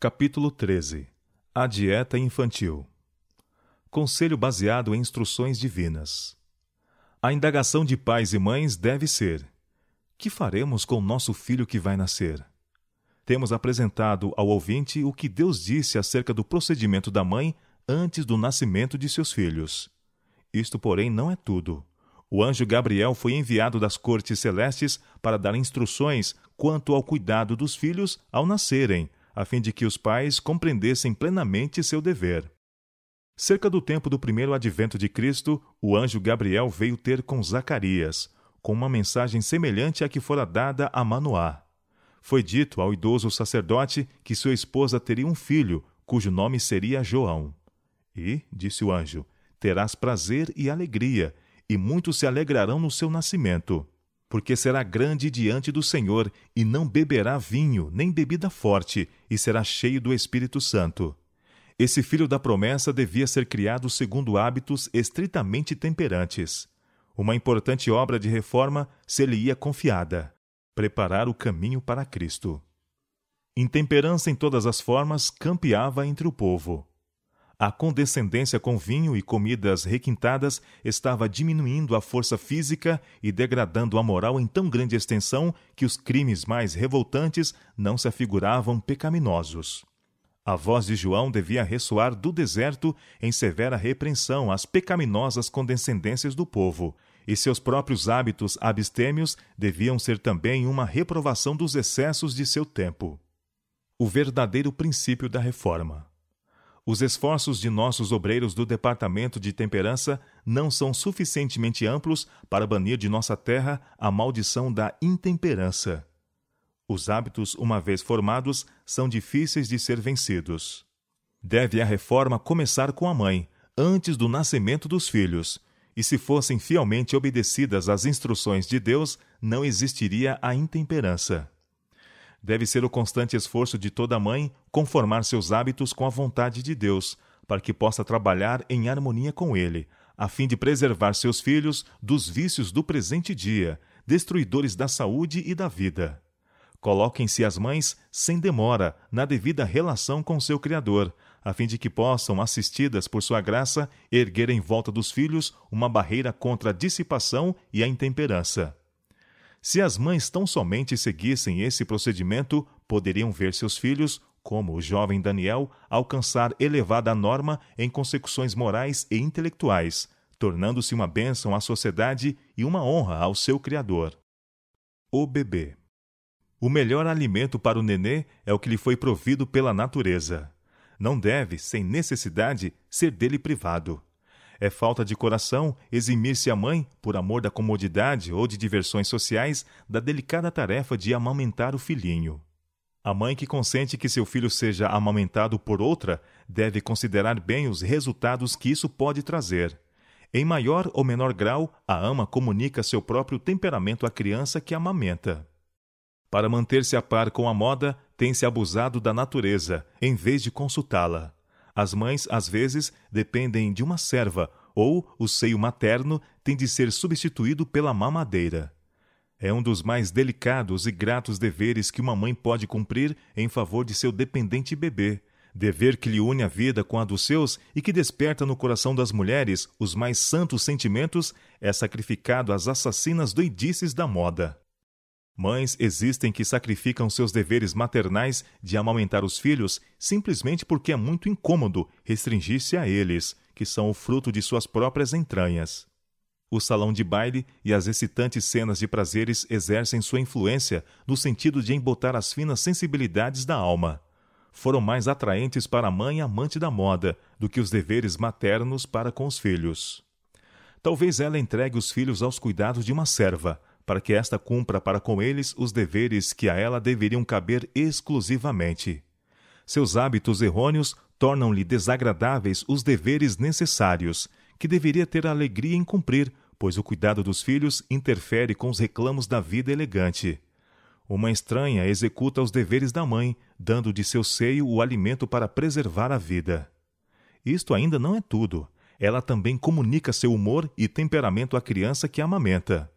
Capítulo 13 A Dieta Infantil Conselho baseado em instruções divinas. A indagação de pais e mães deve ser: Que faremos com nosso filho que vai nascer? Temos apresentado ao ouvinte o que Deus disse acerca do procedimento da mãe antes do nascimento de seus filhos. Isto, porém, não é tudo. O anjo Gabriel foi enviado das cortes celestes para dar instruções quanto ao cuidado dos filhos ao nascerem a fim de que os pais compreendessem plenamente seu dever. Cerca do tempo do primeiro advento de Cristo, o anjo Gabriel veio ter com Zacarias, com uma mensagem semelhante à que fora dada a Manoá. Foi dito ao idoso sacerdote que sua esposa teria um filho, cujo nome seria João. E, disse o anjo, terás prazer e alegria, e muitos se alegrarão no seu nascimento porque será grande diante do Senhor, e não beberá vinho, nem bebida forte, e será cheio do Espírito Santo. Esse filho da promessa devia ser criado segundo hábitos estritamente temperantes. Uma importante obra de reforma se lhe ia confiada: preparar o caminho para Cristo. Intemperança em todas as formas campeava entre o povo. A condescendência com vinho e comidas requintadas estava diminuindo a força física e degradando a moral em tão grande extensão que os crimes mais revoltantes não se afiguravam pecaminosos. A voz de João devia ressoar do deserto em severa repreensão às pecaminosas condescendências do povo, e seus próprios hábitos abstêmios deviam ser também uma reprovação dos excessos de seu tempo. O verdadeiro princípio da reforma. Os esforços de nossos obreiros do Departamento de Temperança não são suficientemente amplos para banir de nossa terra a maldição da intemperança. Os hábitos, uma vez formados, são difíceis de ser vencidos. Deve a reforma começar com a mãe, antes do nascimento dos filhos, e se fossem fielmente obedecidas as instruções de Deus, não existiria a intemperança. Deve ser o constante esforço de toda mãe conformar seus hábitos com a vontade de Deus, para que possa trabalhar em harmonia com Ele, a fim de preservar seus filhos dos vícios do presente dia, destruidores da saúde e da vida. Coloquem-se as mães sem demora na devida relação com seu Criador, a fim de que possam, assistidas por sua graça, erguer em volta dos filhos uma barreira contra a dissipação e a intemperança. Se as mães tão somente seguissem esse procedimento, poderiam ver seus filhos, como o jovem Daniel, alcançar elevada norma em consecuções morais e intelectuais, tornando-se uma bênção à sociedade e uma honra ao seu Criador. O bebê. O melhor alimento para o nenê é o que lhe foi provido pela natureza. Não deve, sem necessidade, ser dele privado. É falta de coração eximir-se a mãe, por amor da comodidade ou de diversões sociais, da delicada tarefa de amamentar o filhinho. A mãe que consente que seu filho seja amamentado por outra deve considerar bem os resultados que isso pode trazer. Em maior ou menor grau, a ama comunica seu próprio temperamento à criança que amamenta. Para manter-se a par com a moda, tem-se abusado da natureza, em vez de consultá-la. As mães, às vezes, dependem de uma serva, ou o seio materno tem de ser substituído pela mamadeira. É um dos mais delicados e gratos deveres que uma mãe pode cumprir em favor de seu dependente bebê. Dever que lhe une a vida com a dos seus e que desperta no coração das mulheres os mais santos sentimentos é sacrificado às assassinas doidices da moda. Mães existem que sacrificam seus deveres maternais de amamentar os filhos simplesmente porque é muito incômodo restringir-se a eles, que são o fruto de suas próprias entranhas. O salão de baile e as excitantes cenas de prazeres exercem sua influência no sentido de embotar as finas sensibilidades da alma. Foram mais atraentes para a mãe amante da moda do que os deveres maternos para com os filhos. Talvez ela entregue os filhos aos cuidados de uma serva, para que esta cumpra para com eles os deveres que a ela deveriam caber exclusivamente. Seus hábitos errôneos tornam-lhe desagradáveis os deveres necessários, que deveria ter alegria em cumprir, pois o cuidado dos filhos interfere com os reclamos da vida elegante. Uma estranha executa os deveres da mãe, dando de seu seio o alimento para preservar a vida. Isto ainda não é tudo. Ela também comunica seu humor e temperamento à criança que a amamenta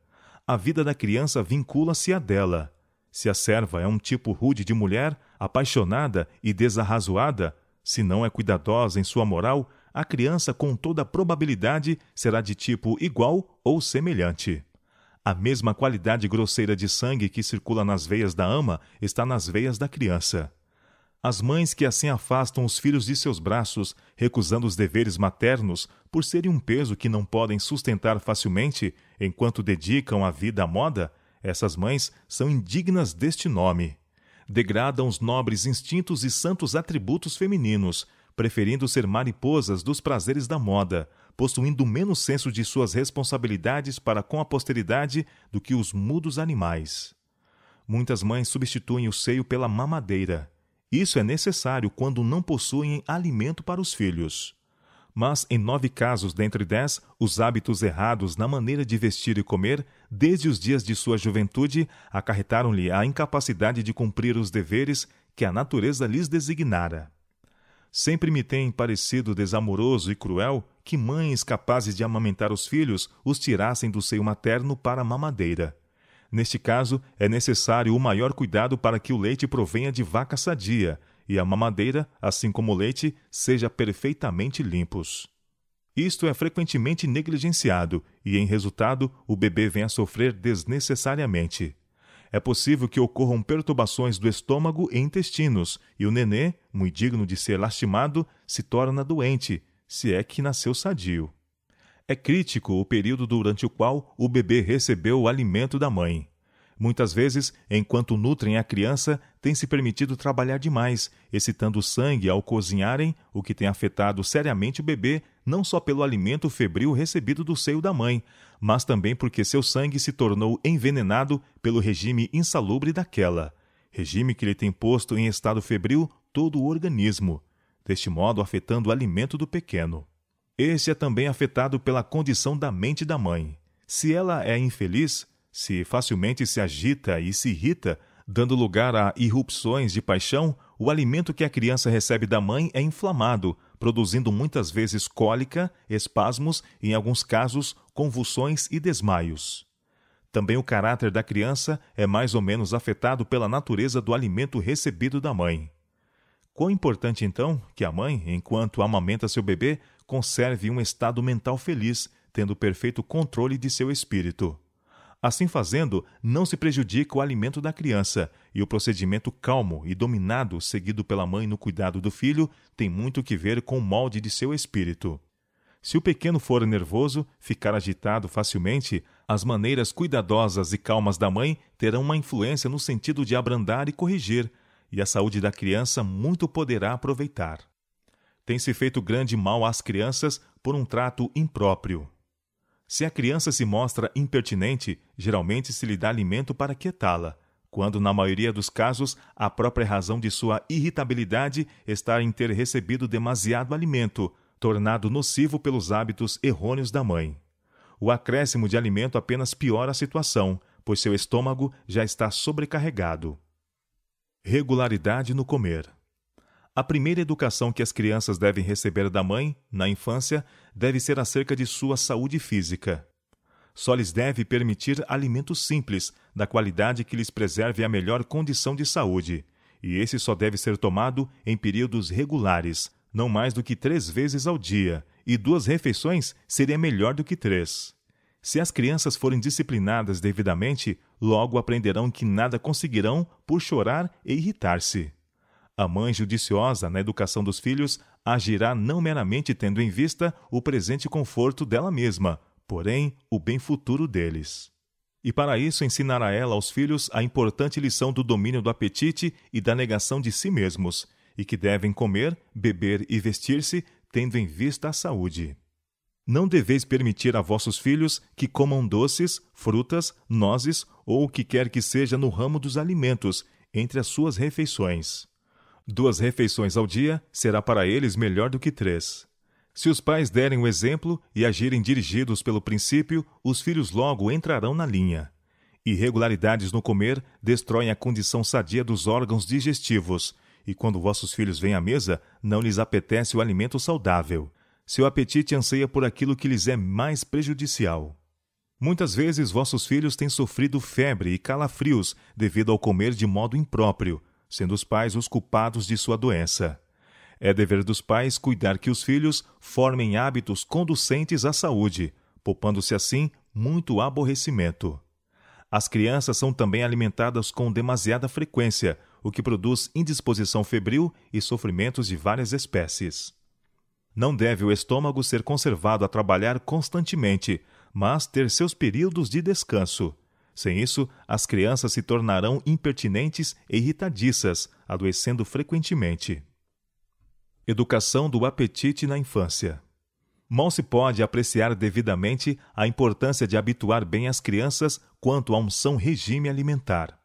a vida da criança vincula-se à dela. Se a serva é um tipo rude de mulher, apaixonada e desarrazoada, se não é cuidadosa em sua moral, a criança com toda probabilidade será de tipo igual ou semelhante. A mesma qualidade grosseira de sangue que circula nas veias da ama está nas veias da criança. As mães que assim afastam os filhos de seus braços, recusando os deveres maternos por serem um peso que não podem sustentar facilmente enquanto dedicam a vida à moda, essas mães são indignas deste nome. Degradam os nobres instintos e santos atributos femininos, preferindo ser mariposas dos prazeres da moda, possuindo menos senso de suas responsabilidades para com a posteridade do que os mudos animais. Muitas mães substituem o seio pela mamadeira isso é necessário quando não possuem alimento para os filhos. Mas em nove casos dentre dez, os hábitos errados na maneira de vestir e comer, desde os dias de sua juventude, acarretaram-lhe a incapacidade de cumprir os deveres que a natureza lhes designara. Sempre me tem parecido desamoroso e cruel que mães capazes de amamentar os filhos os tirassem do seio materno para a mamadeira. Neste caso, é necessário o maior cuidado para que o leite provenha de vaca sadia e a mamadeira, assim como o leite, seja perfeitamente limpos. Isto é frequentemente negligenciado e, em resultado, o bebê vem a sofrer desnecessariamente. É possível que ocorram perturbações do estômago e intestinos, e o nenê, muito digno de ser lastimado, se torna doente, se é que nasceu sadio. É crítico o período durante o qual o bebê recebeu o alimento da mãe. Muitas vezes, enquanto nutrem a criança, tem se permitido trabalhar demais, excitando o sangue ao cozinharem, o que tem afetado seriamente o bebê, não só pelo alimento febril recebido do seio da mãe, mas também porque seu sangue se tornou envenenado pelo regime insalubre daquela, regime que lhe tem posto em estado febril todo o organismo, deste modo afetando o alimento do pequeno. Este é também afetado pela condição da mente da mãe. Se ela é infeliz, se facilmente se agita e se irrita, dando lugar a irrupções de paixão, o alimento que a criança recebe da mãe é inflamado, produzindo muitas vezes cólica, espasmos e, em alguns casos, convulsões e desmaios. Também o caráter da criança é mais ou menos afetado pela natureza do alimento recebido da mãe. Quão importante, então, que a mãe, enquanto amamenta seu bebê, conserve um estado mental feliz, tendo perfeito controle de seu espírito. Assim fazendo, não se prejudica o alimento da criança, e o procedimento calmo e dominado seguido pela mãe no cuidado do filho tem muito que ver com o molde de seu espírito. Se o pequeno for nervoso, ficar agitado facilmente, as maneiras cuidadosas e calmas da mãe terão uma influência no sentido de abrandar e corrigir, e a saúde da criança muito poderá aproveitar tem se feito grande mal às crianças por um trato impróprio. Se a criança se mostra impertinente, geralmente se lhe dá alimento para quietá-la, quando, na maioria dos casos, a própria razão de sua irritabilidade está em ter recebido demasiado alimento, tornado nocivo pelos hábitos errôneos da mãe. O acréscimo de alimento apenas piora a situação, pois seu estômago já está sobrecarregado. Regularidade no comer. A primeira educação que as crianças devem receber da mãe, na infância, deve ser acerca de sua saúde física. Só lhes deve permitir alimentos simples, da qualidade que lhes preserve a melhor condição de saúde, e esse só deve ser tomado em períodos regulares, não mais do que três vezes ao dia, e duas refeições seria melhor do que três. Se as crianças forem disciplinadas devidamente, logo aprenderão que nada conseguirão por chorar e irritar-se a mãe judiciosa na educação dos filhos agirá não meramente tendo em vista o presente conforto dela mesma, porém o bem futuro deles. E para isso ensinará ela aos filhos a importante lição do domínio do apetite e da negação de si mesmos, e que devem comer, beber e vestir-se, tendo em vista a saúde. Não deveis permitir a vossos filhos que comam doces, frutas, nozes ou o que quer que seja no ramo dos alimentos, entre as suas refeições. Duas refeições ao dia será para eles melhor do que três. Se os pais derem o exemplo e agirem dirigidos pelo princípio, os filhos logo entrarão na linha. Irregularidades no comer destroem a condição sadia dos órgãos digestivos, e quando vossos filhos vêm à mesa, não lhes apetece o alimento saudável. Seu apetite anseia por aquilo que lhes é mais prejudicial. Muitas vezes vossos filhos têm sofrido febre e calafrios devido ao comer de modo impróprio, sendo os pais os culpados de sua doença. É dever dos pais cuidar que os filhos formem hábitos conducentes à saúde, poupando-se assim muito aborrecimento. As crianças são também alimentadas com demasiada frequência, o que produz indisposição febril e sofrimentos de várias espécies. Não deve o estômago ser conservado a trabalhar constantemente, mas ter seus períodos de descanso. Sem isso, as crianças se tornarão impertinentes e irritadiças, adoecendo frequentemente. Educação do apetite na infância. Mal se pode apreciar devidamente a importância de habituar bem as crianças quanto a um são regime alimentar.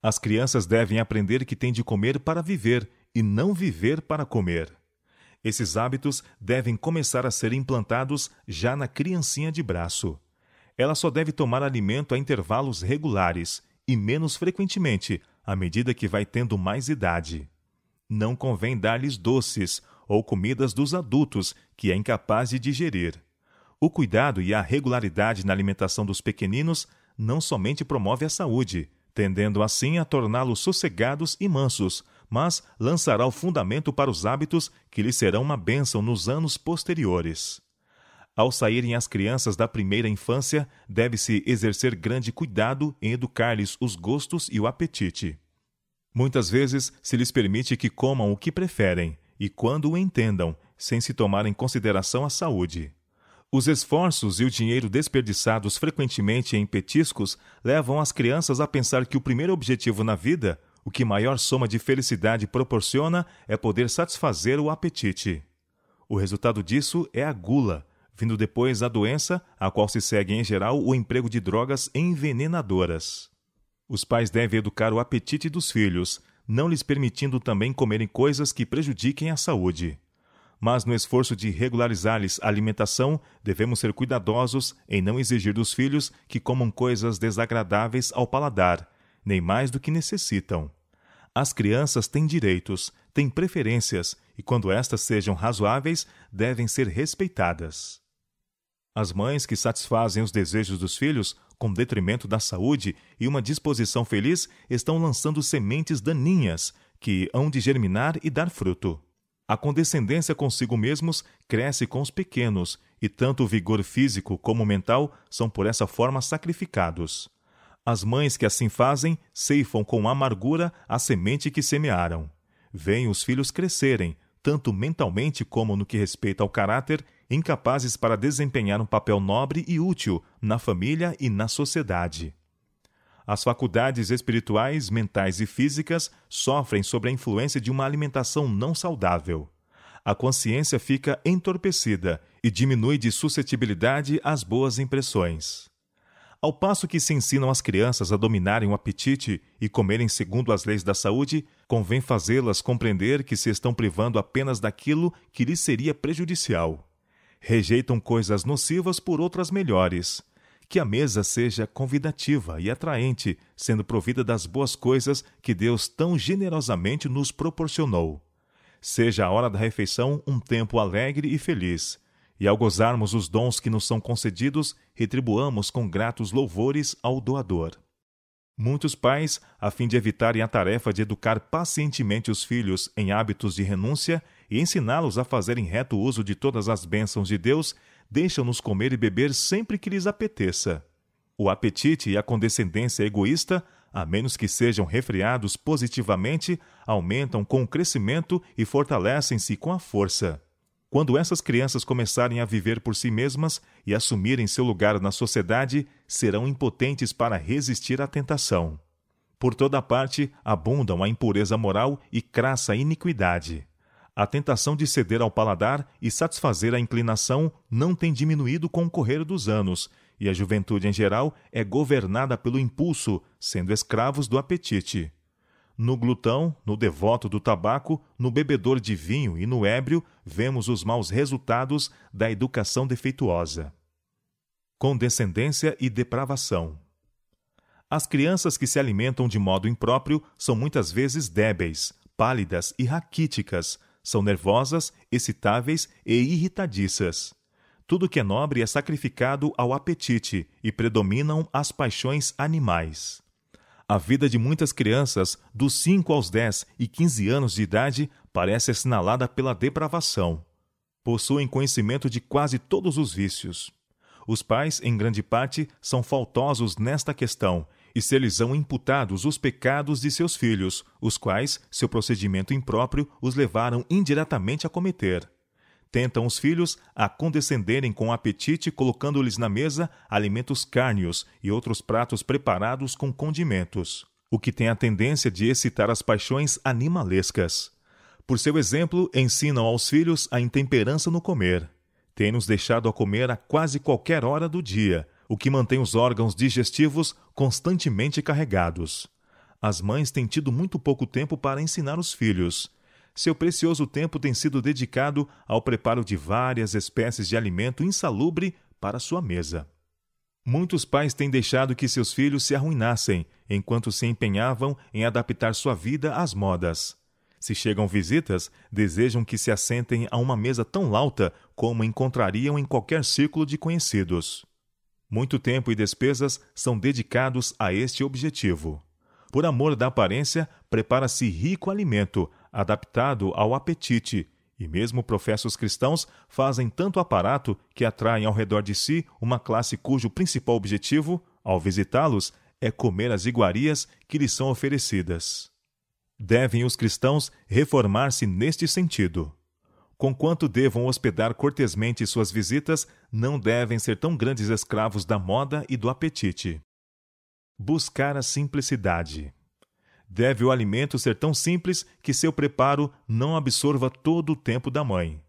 As crianças devem aprender que têm de comer para viver e não viver para comer. Esses hábitos devem começar a ser implantados já na criancinha de braço ela só deve tomar alimento a intervalos regulares e menos frequentemente, à medida que vai tendo mais idade. Não convém dar-lhes doces ou comidas dos adultos, que é incapaz de digerir. O cuidado e a regularidade na alimentação dos pequeninos não somente promove a saúde, tendendo assim a torná-los sossegados e mansos, mas lançará o fundamento para os hábitos que lhe serão uma bênção nos anos posteriores. Ao saírem as crianças da primeira infância, deve-se exercer grande cuidado em educar-lhes os gostos e o apetite. Muitas vezes se lhes permite que comam o que preferem e quando o entendam, sem se tomar em consideração a saúde. Os esforços e o dinheiro desperdiçados frequentemente em petiscos levam as crianças a pensar que o primeiro objetivo na vida, o que maior soma de felicidade proporciona, é poder satisfazer o apetite. O resultado disso é a gula, vindo depois a doença, a qual se segue em geral o emprego de drogas envenenadoras. Os pais devem educar o apetite dos filhos, não lhes permitindo também comerem coisas que prejudiquem a saúde. Mas no esforço de regularizar-lhes a alimentação, devemos ser cuidadosos em não exigir dos filhos que comam coisas desagradáveis ao paladar, nem mais do que necessitam. As crianças têm direitos, têm preferências, e quando estas sejam razoáveis, devem ser respeitadas. As mães que satisfazem os desejos dos filhos, com detrimento da saúde e uma disposição feliz, estão lançando sementes daninhas, que hão de germinar e dar fruto. A condescendência consigo mesmos cresce com os pequenos, e tanto o vigor físico como mental são por essa forma sacrificados. As mães que assim fazem ceifam com amargura a semente que semearam. Vêm os filhos crescerem, tanto mentalmente como no que respeita ao caráter incapazes para desempenhar um papel nobre e útil na família e na sociedade. As faculdades espirituais, mentais e físicas sofrem sob a influência de uma alimentação não saudável. A consciência fica entorpecida e diminui de suscetibilidade às boas impressões. Ao passo que se ensinam as crianças a dominarem o apetite e comerem segundo as leis da saúde, convém fazê-las compreender que se estão privando apenas daquilo que lhes seria prejudicial. Rejeitam coisas nocivas por outras melhores. Que a mesa seja convidativa e atraente, sendo provida das boas coisas que Deus tão generosamente nos proporcionou. Seja a hora da refeição um tempo alegre e feliz. E ao gozarmos os dons que nos são concedidos, retribuamos com gratos louvores ao doador. Muitos pais, a fim de evitarem a tarefa de educar pacientemente os filhos em hábitos de renúncia, e ensiná-los a fazerem reto uso de todas as bênçãos de Deus, deixam-nos comer e beber sempre que lhes apeteça. O apetite e a condescendência egoísta, a menos que sejam refreados positivamente, aumentam com o crescimento e fortalecem-se com a força. Quando essas crianças começarem a viver por si mesmas e assumirem seu lugar na sociedade, serão impotentes para resistir à tentação. Por toda parte abundam a impureza moral e crassa iniquidade a tentação de ceder ao paladar e satisfazer a inclinação não tem diminuído com o correr dos anos, e a juventude em geral é governada pelo impulso, sendo escravos do apetite. No glutão, no devoto do tabaco, no bebedor de vinho e no ébrio, vemos os maus resultados da educação defeituosa. Condescendência e depravação. As crianças que se alimentam de modo impróprio são muitas vezes débeis, pálidas e raquíticas, são nervosas, excitáveis e irritadiças. Tudo que é nobre é sacrificado ao apetite e predominam as paixões animais. A vida de muitas crianças, dos 5 aos 10 e 15 anos de idade, parece assinalada pela depravação. Possuem conhecimento de quase todos os vícios. Os pais, em grande parte, são faltosos nesta questão e se lhes são imputados os pecados de seus filhos, os quais seu procedimento impróprio os levaram indiretamente a cometer. Tentam os filhos a condescenderem com apetite, colocando-lhes na mesa alimentos cárneos e outros pratos preparados com condimentos, o que tem a tendência de excitar as paixões animalescas. Por seu exemplo, ensinam aos filhos a intemperança no comer. Tem-nos deixado a comer a quase qualquer hora do dia, o que mantém os órgãos digestivos constantemente carregados. As mães têm tido muito pouco tempo para ensinar os filhos. Seu precioso tempo tem sido dedicado ao preparo de várias espécies de alimento insalubre para sua mesa. Muitos pais têm deixado que seus filhos se arruinassem enquanto se empenhavam em adaptar sua vida às modas. Se chegam visitas, desejam que se assentem a uma mesa tão lauta como encontrariam em qualquer círculo de conhecidos. Muito tempo e despesas são dedicados a este objetivo. Por amor da aparência, prepara-se rico alimento, adaptado ao apetite, e mesmo professos cristãos fazem tanto aparato que atraem ao redor de si uma classe cujo principal objetivo, ao visitá-los, é comer as iguarias que lhes são oferecidas. Devem os cristãos reformar-se neste sentido conquanto devam hospedar cortesmente suas visitas, não devem ser tão grandes escravos da moda e do apetite. Buscar a simplicidade. Deve o alimento ser tão simples que seu preparo não absorva todo o tempo da mãe.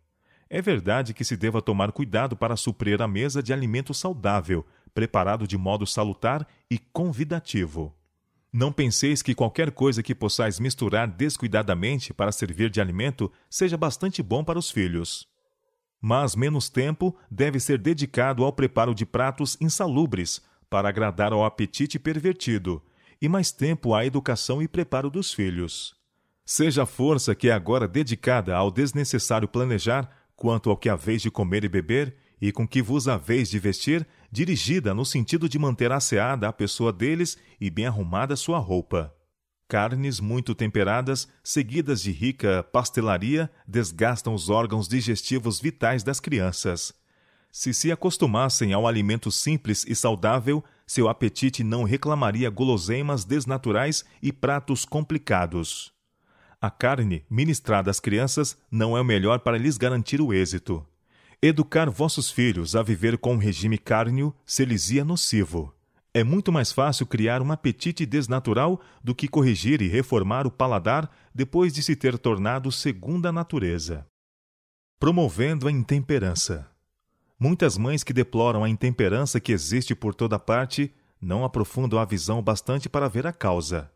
É verdade que se deva tomar cuidado para suprir a mesa de alimento saudável, preparado de modo salutar e convidativo. Não penseis que qualquer coisa que possais misturar descuidadamente para servir de alimento seja bastante bom para os filhos. Mas menos tempo deve ser dedicado ao preparo de pratos insalubres, para agradar ao apetite pervertido, e mais tempo à educação e preparo dos filhos. Seja a força que é agora dedicada ao desnecessário planejar quanto ao que haveis de comer e beber, e com que vos haveis de vestir, dirigida no sentido de manter asseada a pessoa deles e bem arrumada sua roupa. Carnes muito temperadas, seguidas de rica pastelaria, desgastam os órgãos digestivos vitais das crianças. Se se acostumassem ao alimento simples e saudável, seu apetite não reclamaria guloseimas desnaturais e pratos complicados. A carne ministrada às crianças não é o melhor para lhes garantir o êxito. Educar vossos filhos a viver com um regime cárneo se lhes ia nocivo. É muito mais fácil criar um apetite desnatural do que corrigir e reformar o paladar depois de se ter tornado segunda natureza. Promovendo a intemperança. Muitas mães que deploram a intemperança que existe por toda parte não aprofundam a visão bastante para ver a causa.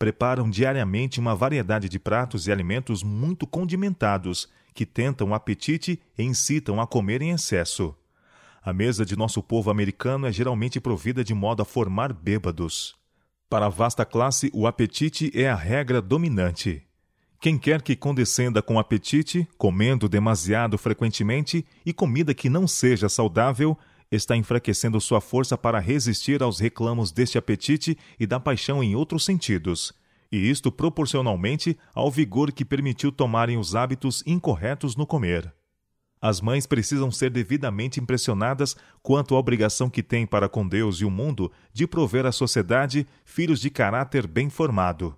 Preparam diariamente uma variedade de pratos e alimentos muito condimentados que tentam o apetite e incitam a comer em excesso. A mesa de nosso povo americano é geralmente provida de modo a formar bêbados. Para a vasta classe, o apetite é a regra dominante. Quem quer que condescenda com apetite, comendo demasiado frequentemente e comida que não seja saudável, está enfraquecendo sua força para resistir aos reclamos deste apetite e da paixão em outros sentidos, e isto proporcionalmente ao vigor que permitiu tomarem os hábitos incorretos no comer. As mães precisam ser devidamente impressionadas quanto à obrigação que têm para com Deus e o mundo de prover à sociedade filhos de caráter bem formado.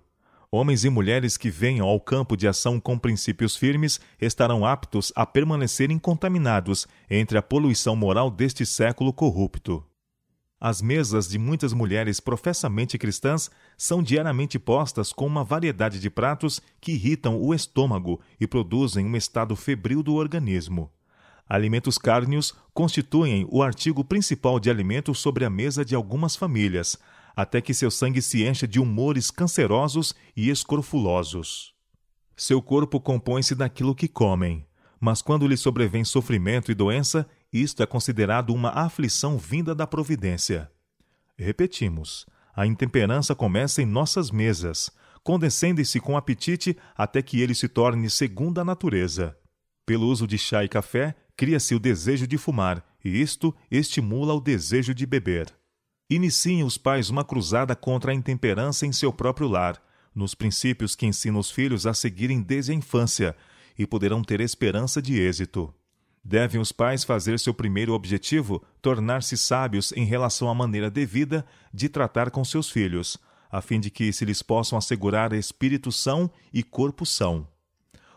Homens e mulheres que venham ao campo de ação com princípios firmes estarão aptos a permanecer incontaminados entre a poluição moral deste século corrupto. As mesas de muitas mulheres professamente cristãs são diariamente postas com uma variedade de pratos que irritam o estômago e produzem um estado febril do organismo. Alimentos cárneos constituem o artigo principal de alimento sobre a mesa de algumas famílias, até que seu sangue se encha de humores cancerosos e escrofulosos. Seu corpo compõe-se daquilo que comem, mas quando lhe sobrevém sofrimento e doença, isto é considerado uma aflição vinda da providência. Repetimos, a intemperança começa em nossas mesas, condescende-se com apetite até que ele se torne segunda natureza. Pelo uso de chá e café, cria-se o desejo de fumar, e isto estimula o desejo de beber. Iniciem os pais uma cruzada contra a intemperança em seu próprio lar, nos princípios que ensinam os filhos a seguirem desde a infância, e poderão ter esperança de êxito. Devem os pais fazer seu primeiro objetivo, tornar-se sábios em relação à maneira devida de tratar com seus filhos, a fim de que se lhes possam assegurar espírito são e corpo são.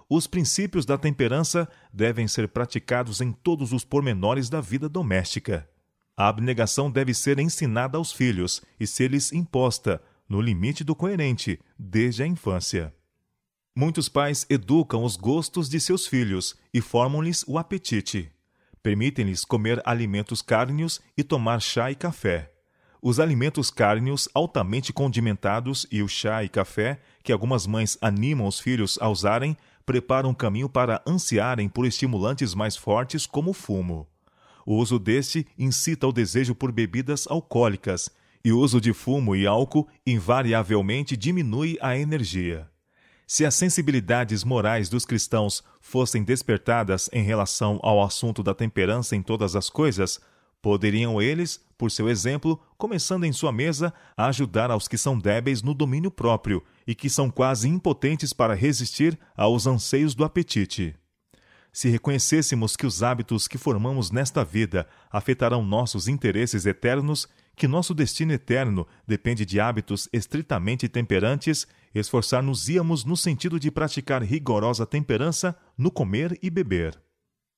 Os princípios da temperança devem ser praticados em todos os pormenores da vida doméstica. A abnegação deve ser ensinada aos filhos e ser-lhes imposta, no limite do coerente, desde a infância. Muitos pais educam os gostos de seus filhos e formam-lhes o apetite. Permitem-lhes comer alimentos cárneos e tomar chá e café. Os alimentos cárneos altamente condimentados e o chá e café que algumas mães animam os filhos a usarem preparam o caminho para ansiarem por estimulantes mais fortes como o fumo. O uso deste incita o desejo por bebidas alcoólicas, e o uso de fumo e álcool invariavelmente diminui a energia se as sensibilidades morais dos cristãos fossem despertadas em relação ao assunto da temperança em todas as coisas, poderiam eles, por seu exemplo, começando em sua mesa, ajudar aos que são débeis no domínio próprio e que são quase impotentes para resistir aos anseios do apetite. Se reconhecêssemos que os hábitos que formamos nesta vida afetarão nossos interesses eternos que nosso destino eterno depende de hábitos estritamente temperantes, esforçar-nos-íamos no sentido de praticar rigorosa temperança no comer e beber.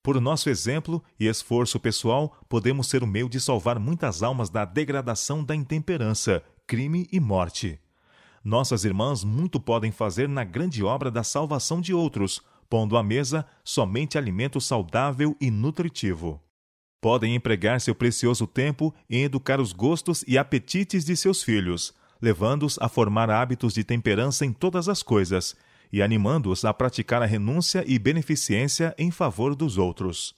Por nosso exemplo e esforço pessoal, podemos ser o meio de salvar muitas almas da degradação da intemperança, crime e morte. Nossas irmãs muito podem fazer na grande obra da salvação de outros, pondo à mesa somente alimento saudável e nutritivo. Podem empregar seu precioso tempo em educar os gostos e apetites de seus filhos, levando-os a formar hábitos de temperança em todas as coisas e animando-os a praticar a renúncia e beneficência em favor dos outros.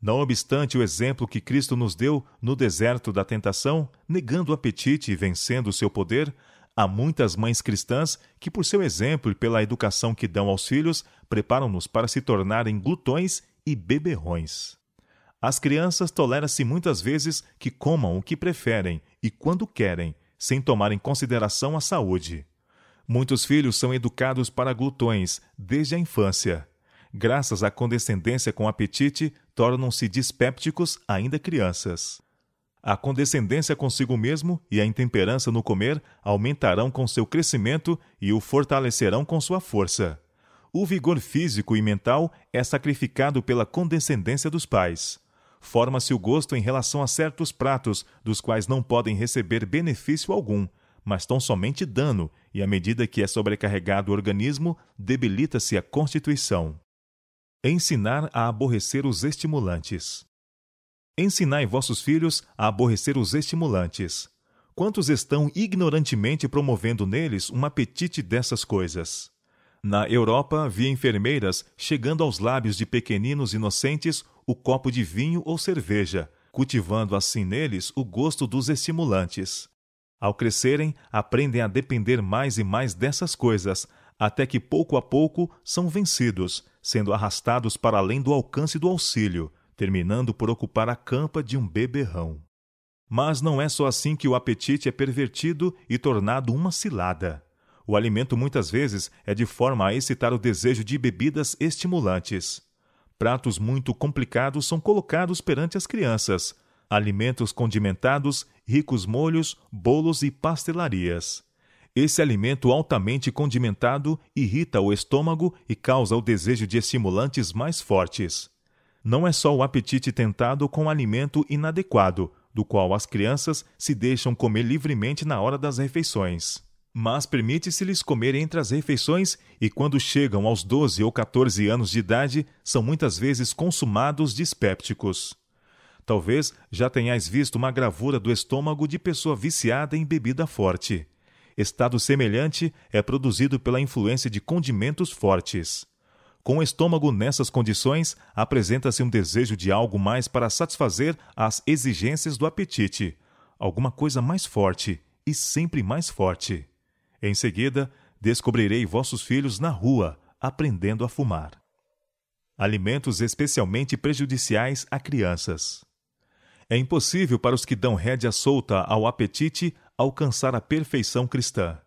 Não obstante o exemplo que Cristo nos deu no deserto da tentação, negando o apetite e vencendo o seu poder, há muitas mães cristãs que, por seu exemplo e pela educação que dão aos filhos, preparam-nos para se tornarem glutões e beberrões. As crianças toleram-se muitas vezes que comam o que preferem e quando querem, sem tomar em consideração a saúde. Muitos filhos são educados para glutões desde a infância. Graças à condescendência com o apetite, tornam-se dispépticos ainda crianças. A condescendência consigo mesmo e a intemperança no comer aumentarão com seu crescimento e o fortalecerão com sua força. O vigor físico e mental é sacrificado pela condescendência dos pais forma-se o gosto em relação a certos pratos, dos quais não podem receber benefício algum, mas tão somente dano, e à medida que é sobrecarregado o organismo, debilita-se a constituição. Ensinar a aborrecer os estimulantes. Ensinai vossos filhos a aborrecer os estimulantes. Quantos estão ignorantemente promovendo neles um apetite dessas coisas? Na Europa, vi enfermeiras chegando aos lábios de pequeninos inocentes o copo de vinho ou cerveja, cultivando assim neles o gosto dos estimulantes. Ao crescerem, aprendem a depender mais e mais dessas coisas, até que pouco a pouco são vencidos, sendo arrastados para além do alcance do auxílio, terminando por ocupar a campa de um beberrão. Mas não é só assim que o apetite é pervertido e tornado uma cilada. O alimento muitas vezes é de forma a excitar o desejo de bebidas estimulantes. Pratos muito complicados são colocados perante as crianças, alimentos condimentados, ricos molhos, bolos e pastelarias. Esse alimento altamente condimentado irrita o estômago e causa o desejo de estimulantes mais fortes. Não é só o apetite tentado com alimento inadequado, do qual as crianças se deixam comer livremente na hora das refeições mas permite-se-lhes comer entre as refeições e, quando chegam aos 12 ou 14 anos de idade, são muitas vezes consumados dispépticos. Talvez já tenhais visto uma gravura do estômago de pessoa viciada em bebida forte. Estado semelhante é produzido pela influência de condimentos fortes. Com o estômago nessas condições, apresenta-se um desejo de algo mais para satisfazer as exigências do apetite, alguma coisa mais forte e sempre mais forte. Em seguida, descobrirei vossos filhos na rua, aprendendo a fumar. Alimentos especialmente prejudiciais a crianças. É impossível para os que dão rédea solta ao apetite alcançar a perfeição cristã.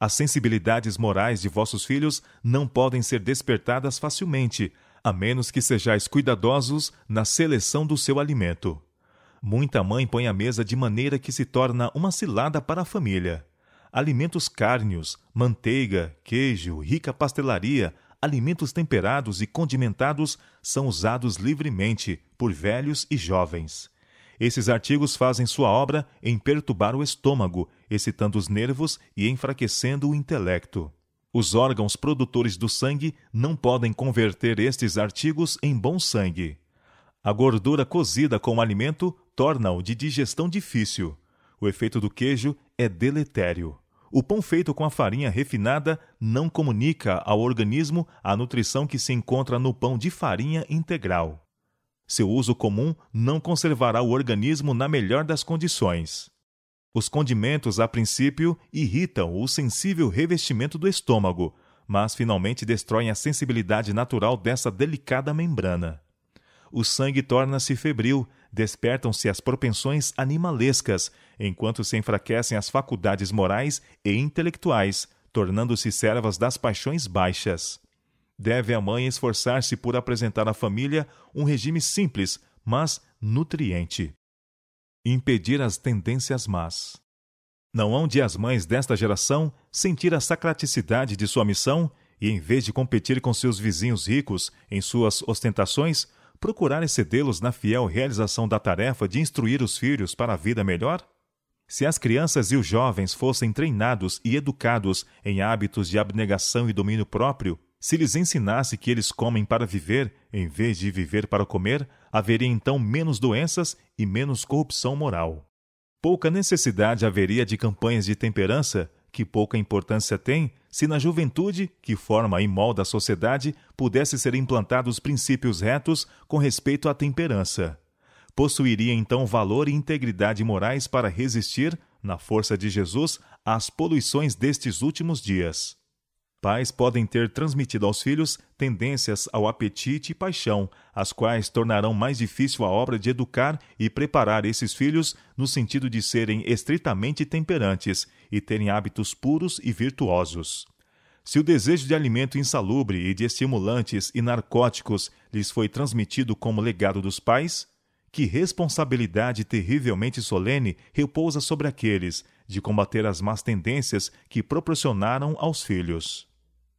As sensibilidades morais de vossos filhos não podem ser despertadas facilmente, a menos que sejais cuidadosos na seleção do seu alimento. Muita mãe põe a mesa de maneira que se torna uma cilada para a família alimentos cárneos, manteiga, queijo, rica pastelaria, alimentos temperados e condimentados são usados livremente por velhos e jovens. Esses artigos fazem sua obra em perturbar o estômago, excitando os nervos e enfraquecendo o intelecto. Os órgãos produtores do sangue não podem converter estes artigos em bom sangue. A gordura cozida com o alimento torna-o de digestão difícil. O efeito do queijo é deletério. O pão feito com a farinha refinada não comunica ao organismo a nutrição que se encontra no pão de farinha integral. Seu uso comum não conservará o organismo na melhor das condições. Os condimentos, a princípio, irritam o sensível revestimento do estômago, mas finalmente destroem a sensibilidade natural dessa delicada membrana. O sangue torna-se febril despertam-se as propensões animalescas, enquanto se enfraquecem as faculdades morais e intelectuais, tornando-se servas das paixões baixas. Deve a mãe esforçar-se por apresentar à família um regime simples, mas nutriente. Impedir as tendências más. Não hão de as mães desta geração sentir a sacraticidade de sua missão e, em vez de competir com seus vizinhos ricos em suas ostentações, Procurar excedê los na fiel realização da tarefa de instruir os filhos para a vida melhor? Se as crianças e os jovens fossem treinados e educados em hábitos de abnegação e domínio próprio, se lhes ensinasse que eles comem para viver, em vez de viver para comer, haveria então menos doenças e menos corrupção moral. Pouca necessidade haveria de campanhas de temperança, que pouca importância tem se na juventude, que forma e molda a sociedade, pudesse ser implantados princípios retos com respeito à temperança. Possuiria então valor e integridade morais para resistir, na força de Jesus, às poluições destes últimos dias. Pais podem ter transmitido aos filhos tendências ao apetite e paixão, as quais tornarão mais difícil a obra de educar e preparar esses filhos no sentido de serem estritamente temperantes e terem hábitos puros e virtuosos. Se o desejo de alimento insalubre e de estimulantes e narcóticos lhes foi transmitido como legado dos pais, que responsabilidade terrivelmente solene repousa sobre aqueles de combater as más tendências que proporcionaram aos filhos.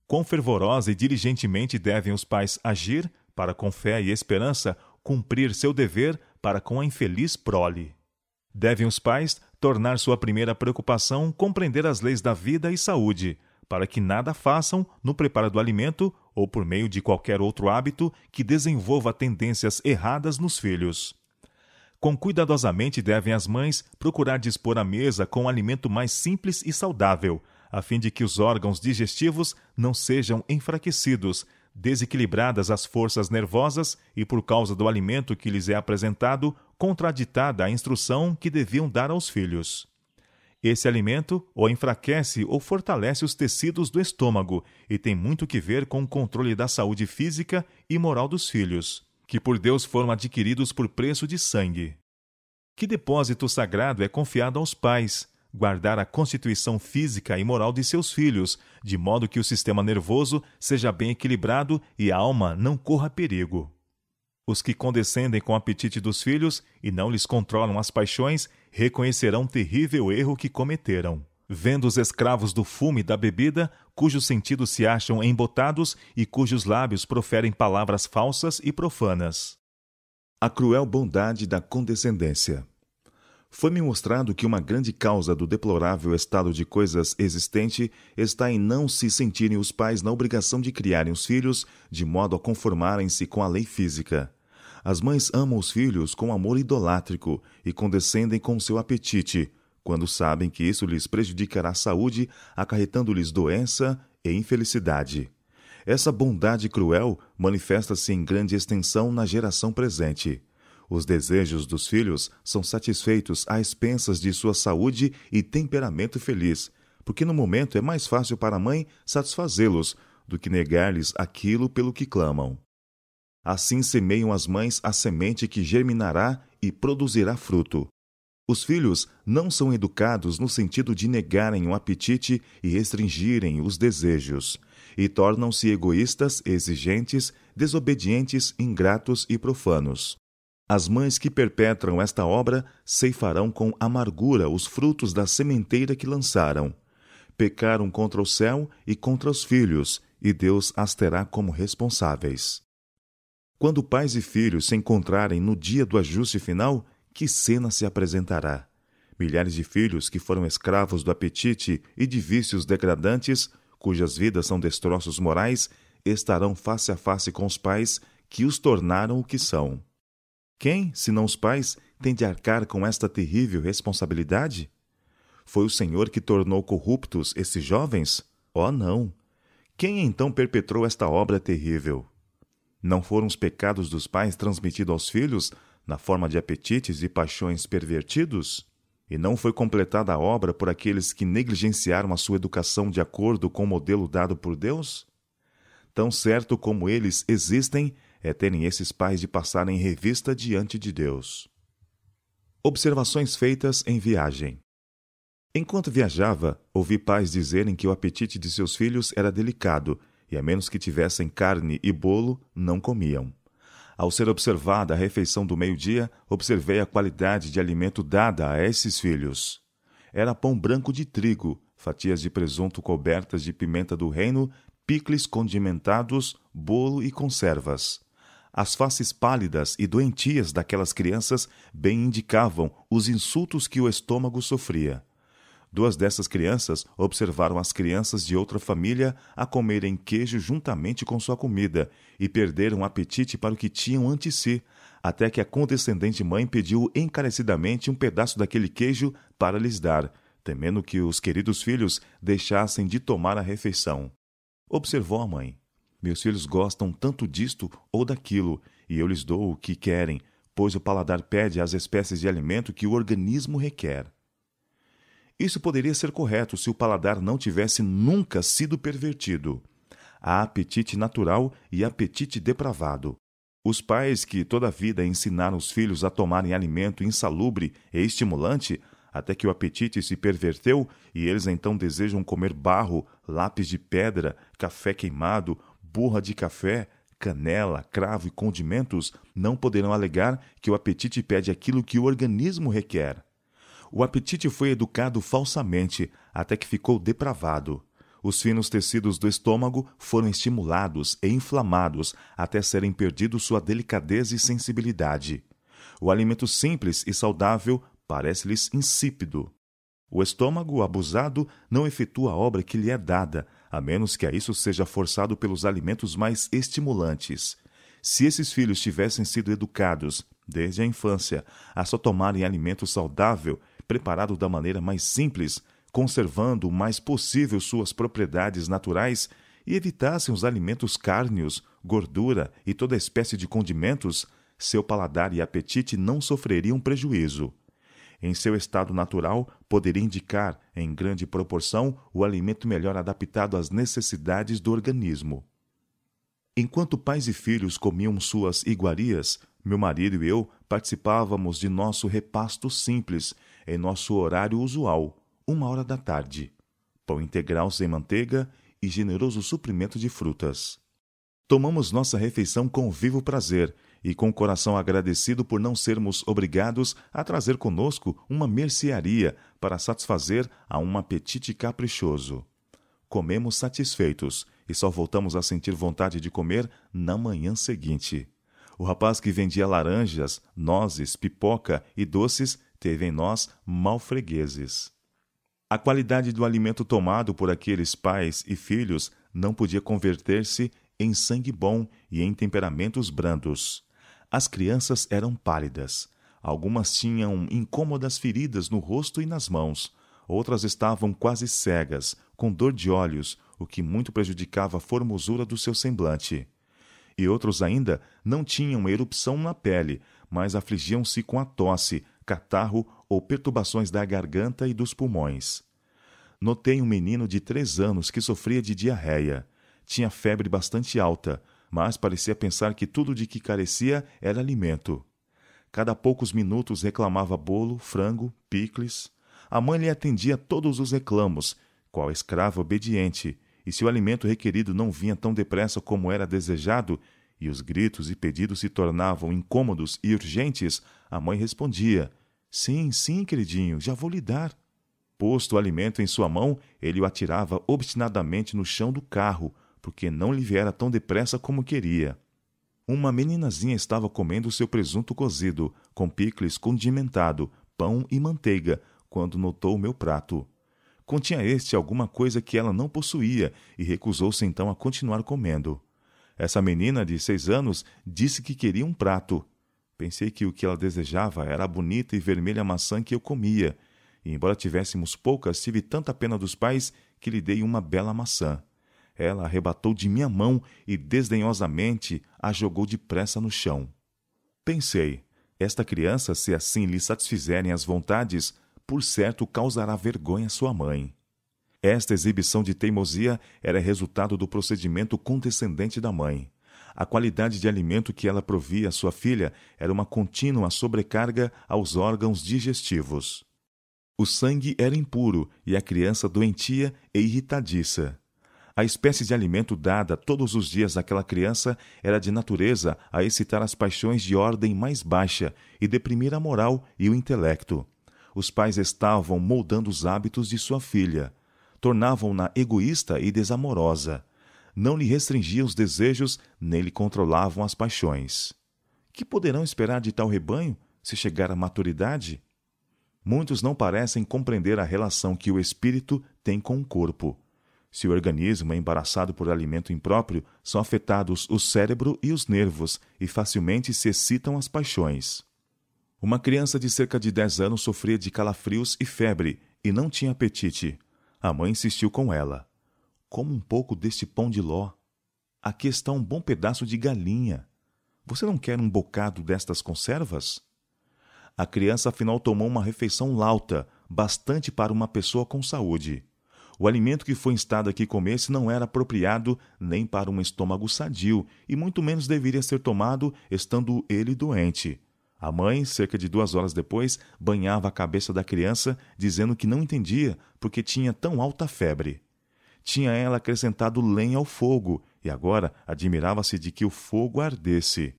Quão fervorosa e diligentemente devem os pais agir para, com fé e esperança, cumprir seu dever para com a infeliz prole. Devem os pais tornar sua primeira preocupação compreender as leis da vida e saúde, para que nada façam no preparo do alimento ou por meio de qualquer outro hábito que desenvolva tendências erradas nos filhos. Quão cuidadosamente devem as mães procurar dispor a mesa com um alimento mais simples e saudável, a fim de que os órgãos digestivos não sejam enfraquecidos, desequilibradas as forças nervosas e, por causa do alimento que lhes é apresentado, contraditada a instrução que deviam dar aos filhos. Esse alimento ou enfraquece ou fortalece os tecidos do estômago e tem muito que ver com o controle da saúde física e moral dos filhos, que por Deus foram adquiridos por preço de sangue. Que depósito sagrado é confiado aos pais, guardar a constituição física e moral de seus filhos, de modo que o sistema nervoso seja bem equilibrado e a alma não corra perigo. Os que condescendem com o apetite dos filhos e não lhes controlam as paixões reconhecerão o terrível erro que cometeram. Vendo os escravos do fume e da bebida, cujos sentidos se acham embotados e cujos lábios proferem palavras falsas e profanas. A cruel bondade da condescendência foi-me mostrado que uma grande causa do deplorável estado de coisas existente está em não se sentirem os pais na obrigação de criarem os filhos de modo a conformarem-se com a lei física. As mães amam os filhos com amor idolátrico e condescendem com seu apetite, quando sabem que isso lhes prejudicará a saúde, acarretando-lhes doença e infelicidade. Essa bondade cruel manifesta-se em grande extensão na geração presente. Os desejos dos filhos são satisfeitos à expensas de sua saúde e temperamento feliz, porque no momento é mais fácil para a mãe satisfazê-los do que negar-lhes aquilo pelo que clamam. Assim semeiam as mães a semente que germinará e produzirá fruto. Os filhos não são educados no sentido de negarem o apetite e restringirem os desejos, e tornam-se egoístas, exigentes, desobedientes, ingratos e profanos. As mães que perpetram esta obra ceifarão com amargura os frutos da sementeira que lançaram. Pecaram contra o céu e contra os filhos, e Deus as terá como responsáveis. Quando pais e filhos se encontrarem no dia do ajuste final, que cena se apresentará? Milhares de filhos que foram escravos do apetite e de vícios degradantes, cujas vidas são destroços morais, estarão face a face com os pais que os tornaram o que são. Quem, senão os pais, tem de arcar com esta terrível responsabilidade? Foi o Senhor que tornou corruptos esses jovens? Oh, não! Quem então perpetrou esta obra terrível? Não foram os pecados dos pais transmitidos aos filhos, na forma de apetites e paixões pervertidos? E não foi completada a obra por aqueles que negligenciaram a sua educação de acordo com o modelo dado por Deus? Tão certo como eles existem, é terem esses pais de passarem revista diante de Deus. Observações feitas em viagem. Enquanto viajava, ouvi pais dizerem que o apetite de seus filhos era delicado e, a menos que tivessem carne e bolo, não comiam. Ao ser observada a refeição do meio-dia, observei a qualidade de alimento dada a esses filhos. Era pão branco de trigo, fatias de presunto cobertas de pimenta do reino, picles condimentados, bolo e conservas. As faces pálidas e doentias daquelas crianças bem indicavam os insultos que o estômago sofria. Duas dessas crianças observaram as crianças de outra família a comerem queijo juntamente com sua comida e perderam o apetite para o que tinham ante si, até que a condescendente mãe pediu encarecidamente um pedaço daquele queijo para lhes dar, temendo que os queridos filhos deixassem de tomar a refeição. Observou a mãe. Meus filhos gostam tanto disto ou daquilo, e eu lhes dou o que querem, pois o paladar pede as espécies de alimento que o organismo requer. Isso poderia ser correto se o paladar não tivesse nunca sido pervertido. Há apetite natural e apetite depravado. Os pais que toda a vida ensinaram os filhos a tomarem alimento insalubre e estimulante, até que o apetite se perverteu e eles então desejam comer barro, lápis de pedra, café queimado borra de café, canela, cravo e condimentos, não poderão alegar que o apetite pede aquilo que o organismo requer. O apetite foi educado falsamente até que ficou depravado. Os finos tecidos do estômago foram estimulados e inflamados até serem perdidos sua delicadeza e sensibilidade. O alimento simples e saudável parece-lhes insípido. O estômago abusado não efetua a obra que lhe é dada, a menos que a isso seja forçado pelos alimentos mais estimulantes. Se esses filhos tivessem sido educados, desde a infância, a só tomarem alimento saudável, preparado da maneira mais simples, conservando o mais possível suas propriedades naturais, e evitassem os alimentos cárneos, gordura e toda espécie de condimentos, seu paladar e apetite não sofreriam prejuízo em seu estado natural, poderia indicar, em grande proporção, o alimento melhor adaptado às necessidades do organismo. Enquanto pais e filhos comiam suas iguarias, meu marido e eu participávamos de nosso repasto simples, em nosso horário usual, uma hora da tarde. Pão integral sem manteiga e generoso suprimento de frutas. Tomamos nossa refeição com vivo prazer e com o coração agradecido por não sermos obrigados a trazer conosco uma mercearia para satisfazer a um apetite caprichoso. Comemos satisfeitos e só voltamos a sentir vontade de comer na manhã seguinte. O rapaz que vendia laranjas, nozes, pipoca e doces teve em nós malfregueses. A qualidade do alimento tomado por aqueles pais e filhos não podia converter-se em sangue bom e em temperamentos brandos. As crianças eram pálidas. Algumas tinham incômodas feridas no rosto e nas mãos. Outras estavam quase cegas, com dor de olhos, o que muito prejudicava a formosura do seu semblante. E outros ainda não tinham erupção na pele, mas afligiam-se com a tosse, catarro ou perturbações da garganta e dos pulmões. Notei um menino de três anos que sofria de diarreia. Tinha febre bastante alta, mas parecia pensar que tudo de que carecia era alimento. Cada poucos minutos reclamava bolo, frango, picles. A mãe lhe atendia todos os reclamos, qual escrava obediente, e se o alimento requerido não vinha tão depressa como era desejado, e os gritos e pedidos se tornavam incômodos e urgentes, a mãe respondia: Sim, sim, queridinho, já vou lhe dar. Posto o alimento em sua mão, ele o atirava obstinadamente no chão do carro, porque não lhe viera tão depressa como queria. Uma meninazinha estava comendo seu presunto cozido, com picles condimentado, pão e manteiga, quando notou meu prato. Continha este alguma coisa que ela não possuía e recusou-se então a continuar comendo. Essa menina de seis anos disse que queria um prato. Pensei que o que ela desejava era a bonita e vermelha maçã que eu comia, e embora tivéssemos poucas, tive tanta pena dos pais que lhe dei uma bela maçã. Ela arrebatou de minha mão e desdenhosamente a jogou depressa no chão. Pensei, esta criança, se assim lhe satisfizerem as vontades, por certo causará vergonha à sua mãe. Esta exibição de teimosia era resultado do procedimento condescendente da mãe. A qualidade de alimento que ela provia à sua filha era uma contínua sobrecarga aos órgãos digestivos. O sangue era impuro e a criança doentia e irritadiça. A espécie de alimento dada todos os dias àquela criança era de natureza a excitar as paixões de ordem mais baixa e deprimir a moral e o intelecto. Os pais estavam moldando os hábitos de sua filha, tornavam-na egoísta e desamorosa. Não lhe restringiam os desejos, nem lhe controlavam as paixões. Que poderão esperar de tal rebanho se chegar à maturidade? Muitos não parecem compreender a relação que o espírito tem com o corpo se o organismo é embaraçado por alimento impróprio, são afetados o cérebro e os nervos e facilmente se excitam as paixões. Uma criança de cerca de 10 anos sofria de calafrios e febre e não tinha apetite. A mãe insistiu com ela: Coma um pouco deste pão de ló. Aqui está um bom pedaço de galinha. Você não quer um bocado destas conservas? A criança afinal tomou uma refeição lauta, bastante para uma pessoa com saúde. O alimento que foi instado a que comesse não era apropriado nem para um estômago sadio, e muito menos deveria ser tomado estando ele doente. A mãe, cerca de duas horas depois, banhava a cabeça da criança, dizendo que não entendia porque tinha tão alta febre. Tinha ela acrescentado lenha ao fogo, e agora admirava-se de que o fogo ardesse.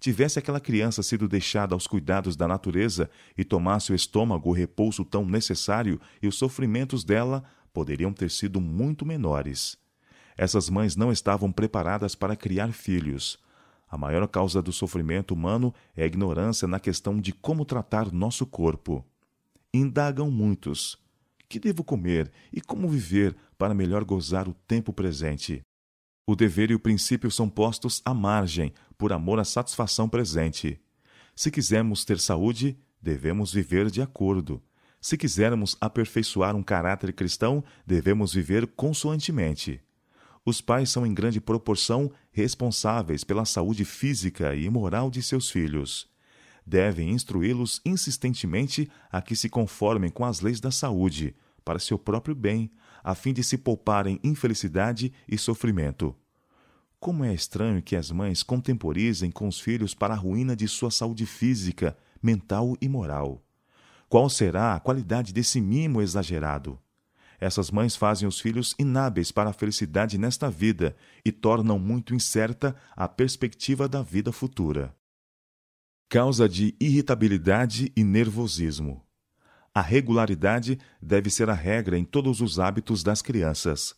Tivesse aquela criança sido deixada aos cuidados da natureza e tomasse o estômago o repouso tão necessário e os sofrimentos dela poderiam ter sido muito menores. Essas mães não estavam preparadas para criar filhos. A maior causa do sofrimento humano é a ignorância na questão de como tratar nosso corpo. Indagam muitos: que devo comer e como viver para melhor gozar o tempo presente? O dever e o princípio são postos à margem por amor à satisfação presente. Se quisermos ter saúde, devemos viver de acordo, se quisermos aperfeiçoar um caráter cristão, devemos viver consoantemente. Os pais são em grande proporção responsáveis pela saúde física e moral de seus filhos. Devem instruí-los insistentemente a que se conformem com as leis da saúde, para seu próprio bem, a fim de se pouparem infelicidade e sofrimento. Como é estranho que as mães contemporizem com os filhos para a ruína de sua saúde física, mental e moral. Qual será a qualidade desse mimo exagerado? Essas mães fazem os filhos inábeis para a felicidade nesta vida e tornam muito incerta a perspectiva da vida futura. Causa de irritabilidade e nervosismo. A regularidade deve ser a regra em todos os hábitos das crianças.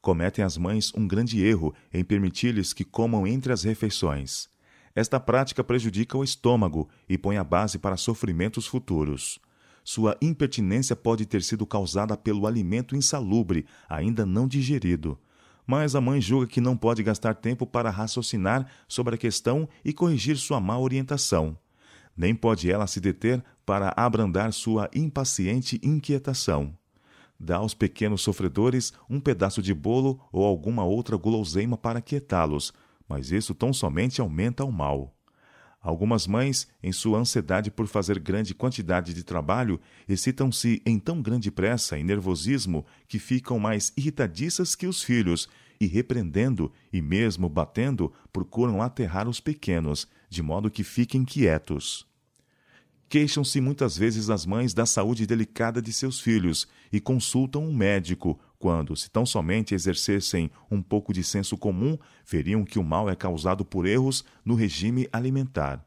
Cometem as mães um grande erro em permitir-lhes que comam entre as refeições. Esta prática prejudica o estômago e põe a base para sofrimentos futuros sua impertinência pode ter sido causada pelo alimento insalubre, ainda não digerido. Mas a mãe julga que não pode gastar tempo para raciocinar sobre a questão e corrigir sua má orientação. Nem pode ela se deter para abrandar sua impaciente inquietação. Dá aos pequenos sofredores um pedaço de bolo ou alguma outra guloseima para quietá-los, mas isso tão somente aumenta o mal. Algumas mães, em sua ansiedade por fazer grande quantidade de trabalho, excitam-se em tão grande pressa e nervosismo que ficam mais irritadiças que os filhos, e repreendendo e mesmo batendo, procuram aterrar os pequenos, de modo que fiquem quietos. Queixam-se muitas vezes as mães da saúde delicada de seus filhos e consultam um médico, quando, se tão somente exercessem um pouco de senso comum, veriam que o mal é causado por erros no regime alimentar.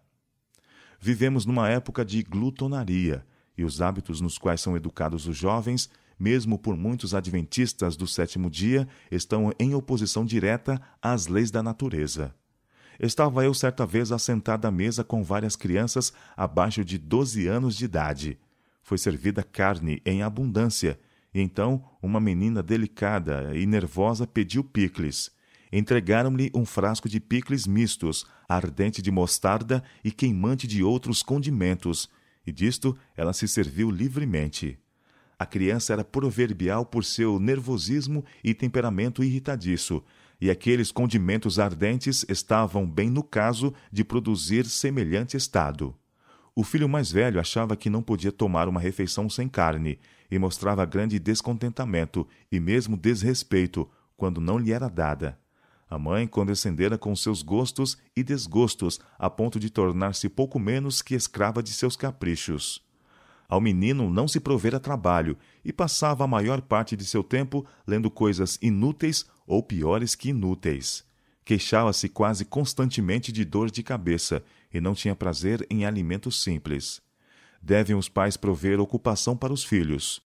Vivemos numa época de glutonaria, e os hábitos nos quais são educados os jovens, mesmo por muitos adventistas do sétimo dia, estão em oposição direta às leis da natureza. Estava eu certa vez assentado à mesa com várias crianças abaixo de 12 anos de idade. Foi servida carne em abundância então, uma menina delicada e nervosa pediu picles. Entregaram-lhe um frasco de picles mistos, ardente de mostarda e queimante de outros condimentos, e disto ela se serviu livremente. A criança era proverbial por seu nervosismo e temperamento irritadiço, e aqueles condimentos ardentes estavam bem no caso de produzir semelhante estado. O filho mais velho achava que não podia tomar uma refeição sem carne, e mostrava grande descontentamento e mesmo desrespeito quando não lhe era dada. A mãe condescendera com seus gostos e desgostos a ponto de tornar-se pouco menos que escrava de seus caprichos. Ao menino não se provera trabalho e passava a maior parte de seu tempo lendo coisas inúteis ou piores que inúteis. Queixava-se quase constantemente de dor de cabeça e não tinha prazer em alimentos simples. Devem os pais prover ocupação para os filhos.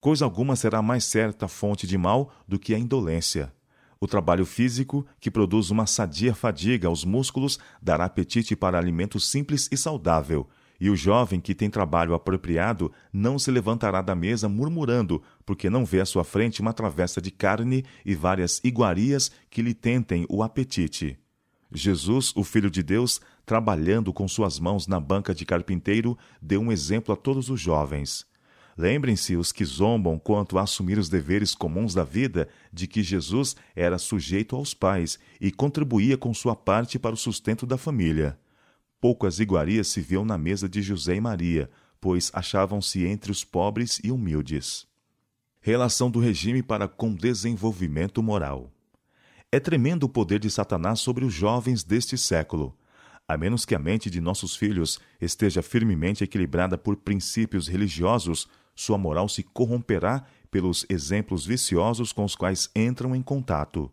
Coisa alguma será mais certa fonte de mal do que a indolência. O trabalho físico, que produz uma sadia fadiga aos músculos, dará apetite para alimento simples e saudável. E o jovem que tem trabalho apropriado não se levantará da mesa murmurando, porque não vê à sua frente uma travessa de carne e várias iguarias que lhe tentem o apetite. Jesus, o Filho de Deus, trabalhando com suas mãos na banca de carpinteiro, deu um exemplo a todos os jovens. Lembrem-se os que zombam quanto a assumir os deveres comuns da vida de que Jesus era sujeito aos pais e contribuía com sua parte para o sustento da família. Poucas iguarias se viam na mesa de José e Maria, pois achavam-se entre os pobres e humildes. Relação do regime para com desenvolvimento moral. É tremendo o poder de Satanás sobre os jovens deste século. A menos que a mente de nossos filhos esteja firmemente equilibrada por princípios religiosos, sua moral se corromperá pelos exemplos viciosos com os quais entram em contato.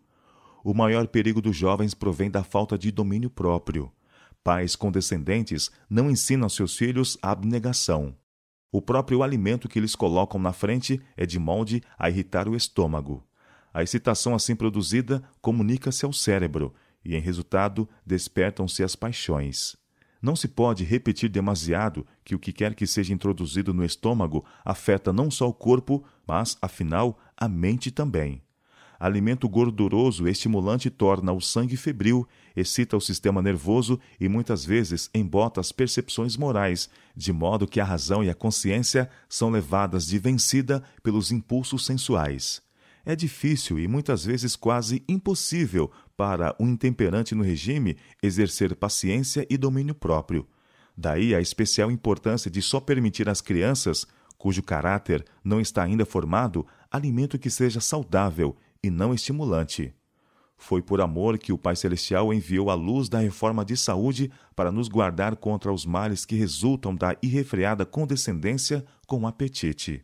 O maior perigo dos jovens provém da falta de domínio próprio. Pais condescendentes não ensinam seus filhos a abnegação. O próprio alimento que lhes colocam na frente é de molde a irritar o estômago. A excitação assim produzida comunica-se ao cérebro e, em resultado, despertam-se as paixões. Não se pode repetir demasiado que o que quer que seja introduzido no estômago afeta não só o corpo, mas, afinal, a mente também. Alimento gorduroso e estimulante torna o sangue febril, excita o sistema nervoso e muitas vezes embota as percepções morais, de modo que a razão e a consciência são levadas de vencida pelos impulsos sensuais é difícil e muitas vezes quase impossível para o um intemperante no regime exercer paciência e domínio próprio. Daí a especial importância de só permitir às crianças, cujo caráter não está ainda formado, alimento que seja saudável e não estimulante. Foi por amor que o Pai Celestial enviou a luz da reforma de saúde para nos guardar contra os males que resultam da irrefreada condescendência com o apetite.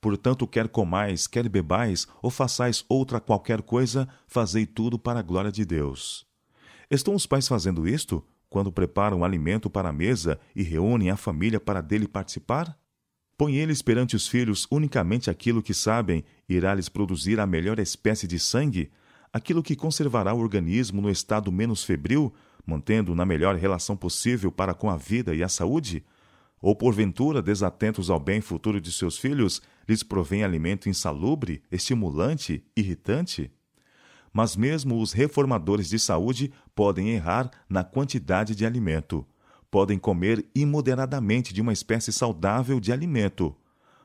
Portanto, quer comais, quer bebais, ou façais outra qualquer coisa, fazei tudo para a glória de Deus. Estão os pais fazendo isto quando preparam alimento para a mesa e reúnem a família para dele participar? Põe eles perante os filhos unicamente aquilo que sabem irá lhes produzir a melhor espécie de sangue, aquilo que conservará o organismo no estado menos febril, mantendo na melhor relação possível para com a vida e a saúde? ou porventura desatentos ao bem futuro de seus filhos, lhes provém alimento insalubre, estimulante, irritante? Mas mesmo os reformadores de saúde podem errar na quantidade de alimento. Podem comer imoderadamente de uma espécie saudável de alimento.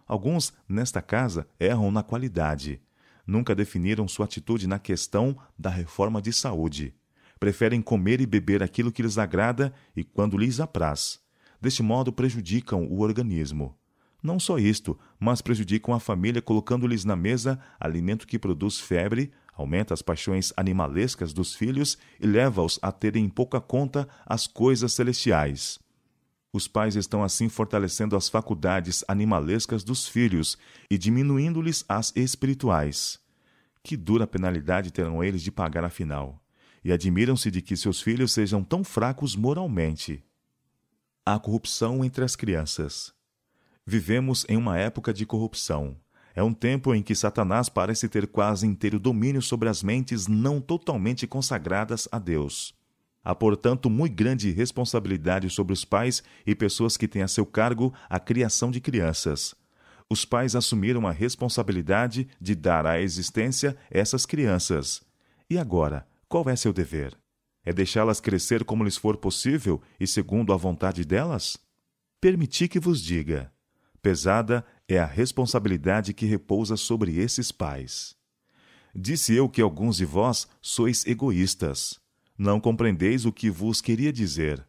Alguns, nesta casa, erram na qualidade. Nunca definiram sua atitude na questão da reforma de saúde. Preferem comer e beber aquilo que lhes agrada e quando lhes apraz Deste modo, prejudicam o organismo. Não só isto, mas prejudicam a família colocando-lhes na mesa alimento que produz febre, aumenta as paixões animalescas dos filhos e leva-os a terem em pouca conta as coisas celestiais. Os pais estão assim fortalecendo as faculdades animalescas dos filhos e diminuindo-lhes as espirituais. Que dura penalidade terão eles de pagar afinal! E admiram-se de que seus filhos sejam tão fracos moralmente a corrupção entre as crianças. Vivemos em uma época de corrupção. É um tempo em que Satanás parece ter quase inteiro domínio sobre as mentes não totalmente consagradas a Deus. Há, portanto, muito grande responsabilidade sobre os pais e pessoas que têm a seu cargo a criação de crianças. Os pais assumiram a responsabilidade de dar à existência essas crianças. E agora, qual é seu dever? É deixá-las crescer como lhes for possível e segundo a vontade delas? Permiti que vos diga: pesada é a responsabilidade que repousa sobre esses pais. Disse eu que alguns de vós sois egoístas. Não compreendeis o que vos queria dizer.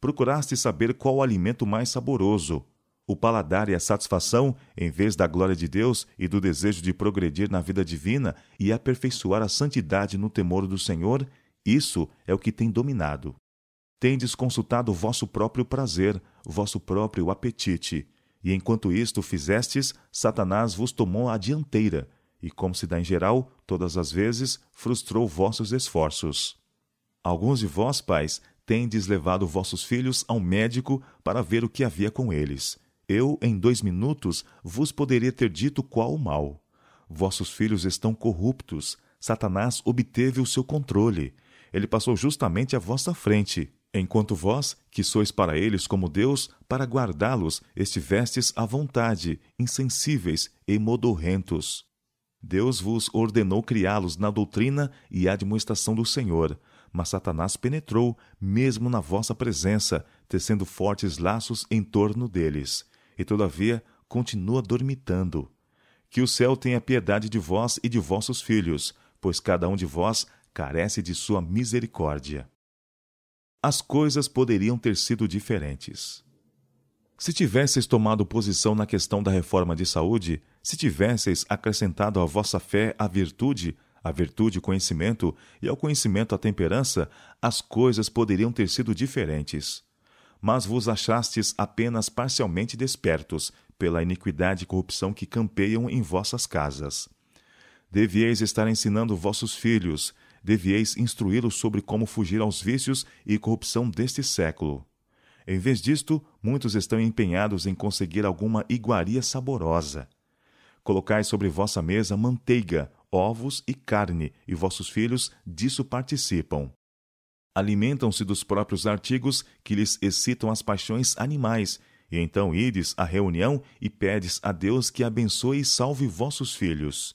Procuraste saber qual o alimento mais saboroso. O paladar e a satisfação, em vez da glória de Deus e do desejo de progredir na vida divina e aperfeiçoar a santidade no temor do Senhor, isso é o que tem dominado. Tendes consultado vosso próprio prazer, vosso próprio apetite, e enquanto isto fizestes, Satanás vos tomou a dianteira, e, como se dá em geral, todas as vezes, frustrou vossos esforços. Alguns de vós, pais, tendes levado vossos filhos ao médico para ver o que havia com eles. Eu, em dois minutos, vos poderia ter dito qual o mal. Vossos filhos estão corruptos, Satanás obteve o seu controle, ele passou justamente à vossa frente, enquanto vós, que sois para eles como Deus, para guardá-los, estivestes à vontade, insensíveis e modorrentos. Deus vos ordenou criá-los na doutrina e admoestação do Senhor, mas Satanás penetrou, mesmo na vossa presença, tecendo fortes laços em torno deles, e todavia continua dormitando. Que o céu tenha piedade de vós e de vossos filhos, pois cada um de vós carece de sua misericórdia. As coisas poderiam ter sido diferentes. Se tivesseis tomado posição na questão da reforma de saúde, se tivesseis acrescentado à vossa fé a virtude, a virtude o conhecimento e ao conhecimento a temperança, as coisas poderiam ter sido diferentes. Mas vos achastes apenas parcialmente despertos pela iniquidade e corrupção que campeiam em vossas casas. Devieis estar ensinando vossos filhos devieis instruí-los sobre como fugir aos vícios e corrupção deste século. Em vez disto, muitos estão empenhados em conseguir alguma iguaria saborosa. Colocai sobre vossa mesa manteiga, ovos e carne, e vossos filhos disso participam. Alimentam-se dos próprios artigos que lhes excitam as paixões animais, e então ides à reunião e pedes a Deus que abençoe e salve vossos filhos.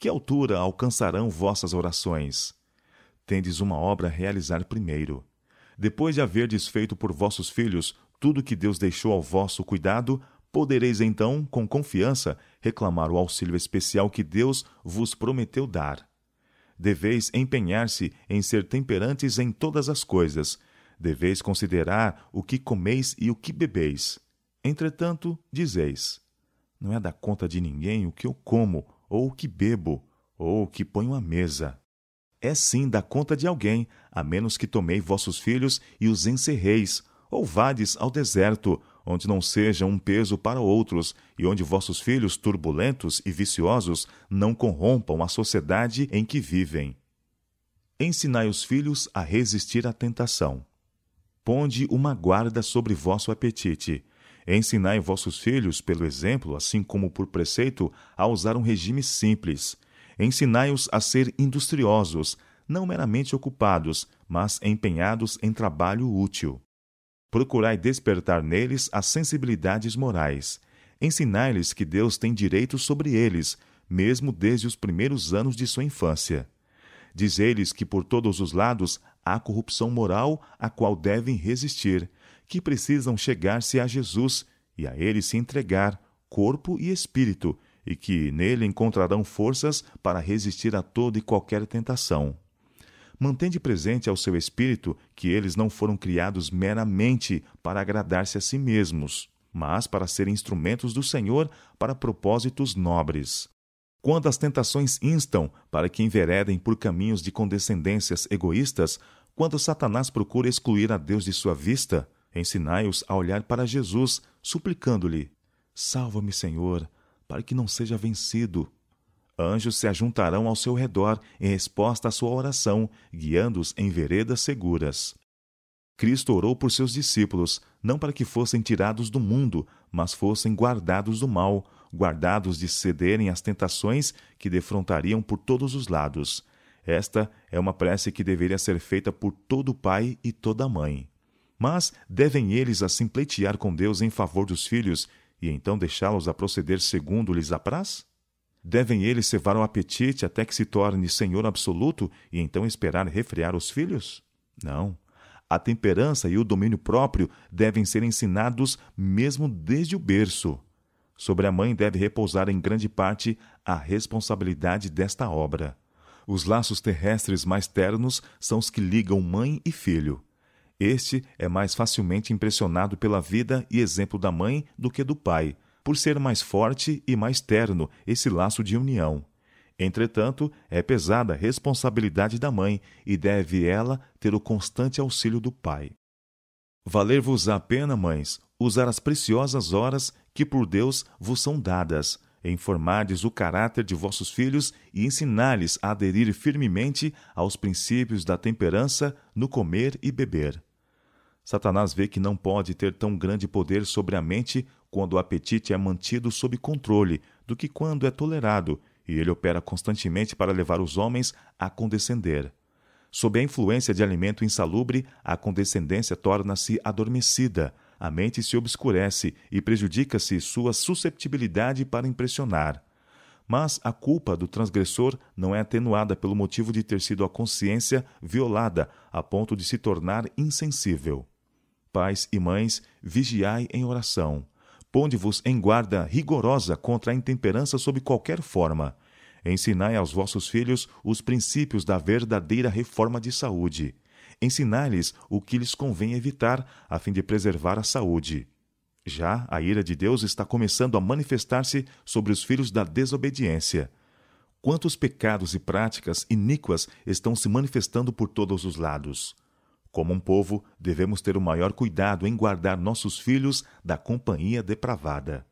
Que altura alcançarão vossas orações? Tendes uma obra a realizar primeiro. Depois de haverdes feito por vossos filhos tudo que Deus deixou ao vosso cuidado, podereis então, com confiança, reclamar o auxílio especial que Deus vos prometeu dar. Deveis empenhar-se em ser temperantes em todas as coisas. Deveis considerar o que comeis e o que bebeis. Entretanto, dizeis: Não é da conta de ninguém o que eu como ou o que bebo, ou o que ponho à mesa. É sim da conta de alguém, a menos que tomei vossos filhos e os encerreis, ou vades ao deserto, onde não seja um peso para outros, e onde vossos filhos turbulentos e viciosos não corrompam a sociedade em que vivem. Ensinai os filhos a resistir à tentação. Ponde uma guarda sobre vosso apetite, Ensinai vossos filhos, pelo exemplo, assim como por preceito, a usar um regime simples. Ensinai-os a ser industriosos, não meramente ocupados, mas empenhados em trabalho útil. Procurai despertar neles as sensibilidades morais. Ensinai-lhes que Deus tem direito sobre eles, mesmo desde os primeiros anos de sua infância. Diz-lhes que por todos os lados há corrupção moral a qual devem resistir que precisam chegar-se a Jesus e a Ele se entregar, corpo e espírito, e que nele encontrarão forças para resistir a toda e qualquer tentação. Mantende presente ao seu espírito que eles não foram criados meramente para agradar-se a si mesmos, mas para serem instrumentos do Senhor para propósitos nobres. Quando as tentações instam para que enveredem por caminhos de condescendências egoístas, quando Satanás procura excluir a Deus de sua vista, Ensinai-os a olhar para Jesus, suplicando-lhe: Salva-me, Senhor, para que não seja vencido. Anjos se ajuntarão ao seu redor em resposta à sua oração, guiando-os em veredas seguras. Cristo orou por seus discípulos, não para que fossem tirados do mundo, mas fossem guardados do mal, guardados de cederem às tentações que defrontariam por todos os lados. Esta é uma prece que deveria ser feita por todo pai e toda mãe mas devem eles assim pleitear com Deus em favor dos filhos e então deixá-los a proceder segundo lhes apraz? Devem eles cevar o apetite até que se torne senhor absoluto e então esperar refrear os filhos? Não. A temperança e o domínio próprio devem ser ensinados mesmo desde o berço. Sobre a mãe deve repousar em grande parte a responsabilidade desta obra. Os laços terrestres mais ternos são os que ligam mãe e filho. Este é mais facilmente impressionado pela vida e exemplo da mãe do que do pai, por ser mais forte e mais terno esse laço de união. Entretanto, é pesada a responsabilidade da mãe e deve ela ter o constante auxílio do pai. Valer-vos a pena, mães, usar as preciosas horas que por Deus vos são dadas, em formardes o caráter de vossos filhos e ensinar-lhes a aderir firmemente aos princípios da temperança no comer e beber. Satanás vê que não pode ter tão grande poder sobre a mente quando o apetite é mantido sob controle do que quando é tolerado, e ele opera constantemente para levar os homens a condescender. Sob a influência de alimento insalubre, a condescendência torna-se adormecida, a mente se obscurece e prejudica-se sua susceptibilidade para impressionar. Mas a culpa do transgressor não é atenuada pelo motivo de ter sido a consciência violada a ponto de se tornar insensível. Pais e mães, vigiai em oração. Ponde-vos em guarda rigorosa contra a intemperança sob qualquer forma. Ensinai aos vossos filhos os princípios da verdadeira reforma de saúde. Ensinai-lhes o que lhes convém evitar, a fim de preservar a saúde. Já a ira de Deus está começando a manifestar-se sobre os filhos da desobediência. Quantos pecados e práticas iníquas estão se manifestando por todos os lados? Como um povo, devemos ter o maior cuidado em guardar nossos filhos da companhia depravada.